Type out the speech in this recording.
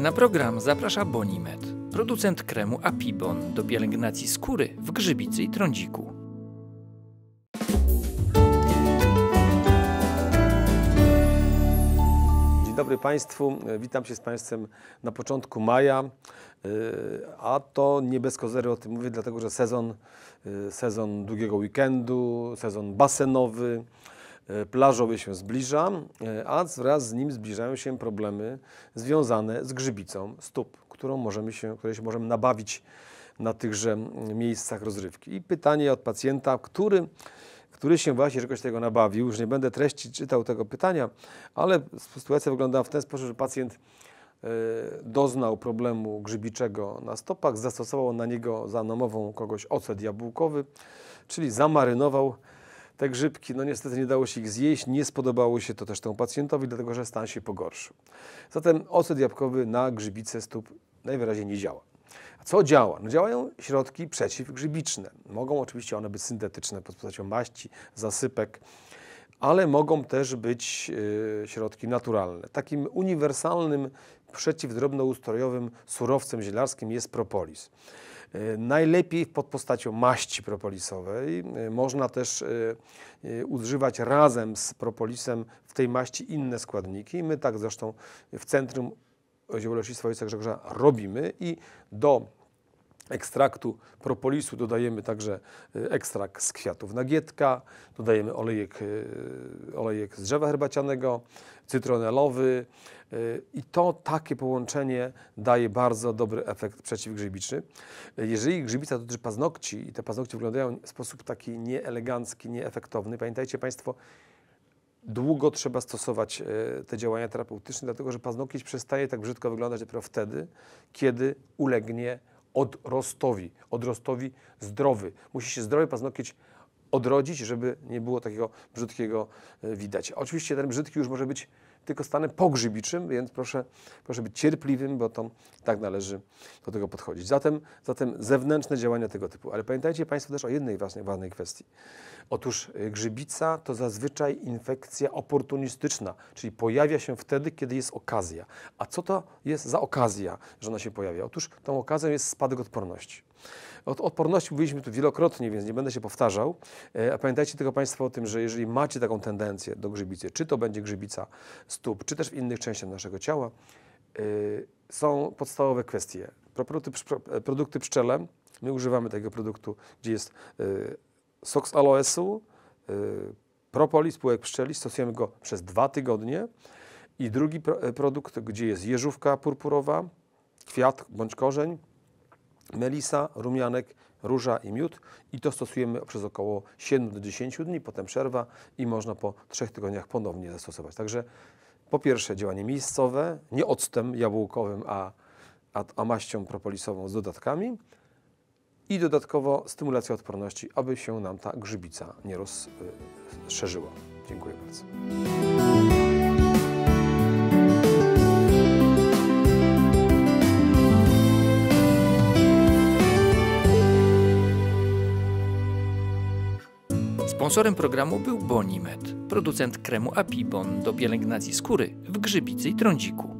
Na program zaprasza Bonimed, producent kremu Apibon do pielęgnacji skóry w grzybicy i trądziku. Dzień dobry Państwu, witam się z Państwem na początku maja, e, a to nie bez kozery o tym mówię, dlatego że sezon, e, sezon długiego weekendu, sezon basenowy, E, plażowy się zbliża, e, a wraz z nim zbliżają się problemy związane z grzybicą stóp, którą możemy się, której się możemy nabawić na tychże miejscach rozrywki. I pytanie od pacjenta, który, który się właśnie czegoś tego nabawił, już nie będę treści czytał tego pytania, ale sytuacja wygląda w ten sposób, że pacjent e, doznał problemu grzybiczego na stopach, zastosował na niego za namową kogoś ocet jabłkowy, czyli zamarynował te grzybki, no niestety nie dało się ich zjeść, nie spodobało się to też temu pacjentowi, dlatego że stan się pogorszył. Zatem ocet jabłkowy na grzybice stóp najwyraźniej nie działa. A co działa? No działają środki przeciwgrzybiczne. Mogą oczywiście one być syntetyczne pod postacią maści, zasypek, ale mogą też być y, środki naturalne. Takim uniwersalnym przeciwdrobnoustrojowym surowcem zielarskim jest propolis. E, najlepiej pod postacią maści propolisowej. E, można też e, używać razem z propolisem w tej maści inne składniki. My tak zresztą w Centrum Zieloleśnictwa Ojca Grzegorza robimy i do ekstraktu propolisu dodajemy także y, ekstrakt z kwiatów nagietka, dodajemy olejek, y, olejek z drzewa herbacianego, cytronelowy y, i to takie połączenie daje bardzo dobry efekt przeciwgrzybiczny. Jeżeli grzybica dotyczy paznokci i te paznokcie wyglądają w sposób taki nieelegancki, nieefektowny, pamiętajcie Państwo, długo trzeba stosować te działania terapeutyczne, dlatego że paznokieć przestaje tak brzydko wyglądać dopiero wtedy, kiedy ulegnie odrostowi, odrostowi zdrowy. Musi się zdrowy paznokieć odrodzić, żeby nie było takiego brzydkiego e, widać. Oczywiście ten brzydki już może być tylko stanem pogrzybiczym, więc proszę, proszę być cierpliwym, bo to tak należy do tego podchodzić. Zatem, zatem zewnętrzne działania tego typu. Ale pamiętajcie Państwo też o jednej ważnej kwestii. Otóż y, grzybica to zazwyczaj infekcja oportunistyczna, czyli pojawia się wtedy, kiedy jest okazja. A co to jest za okazja, że ona się pojawia? Otóż tą okazją jest spadek odporności. O odporności mówiliśmy tu wielokrotnie, więc nie będę się powtarzał. E, a pamiętajcie tylko Państwo o tym, że jeżeli macie taką tendencję do grzybicy, czy to będzie grzybica stóp, czy też w innych częściach naszego ciała, e, są podstawowe kwestie. Produkty, e, produkty pszczele, my używamy tego produktu, gdzie jest sok z aloesu, propolis, półek pszczeli, stosujemy go przez dwa tygodnie. I drugi produkt, gdzie jest jeżówka purpurowa, kwiat bądź korzeń, melisa, rumianek, róża i miód i to stosujemy przez około 7 do 10 dni, potem przerwa i można po 3 tygodniach ponownie zastosować. Także po pierwsze działanie miejscowe, nie octem jabłkowym, a, a, a maścią propolisową z dodatkami i dodatkowo stymulacja odporności, aby się nam ta grzybica nie rozszerzyła. Dziękuję bardzo. Sponsorem programu był Bonimed, producent kremu Apibon do pielęgnacji skóry w grzybicy i trądziku.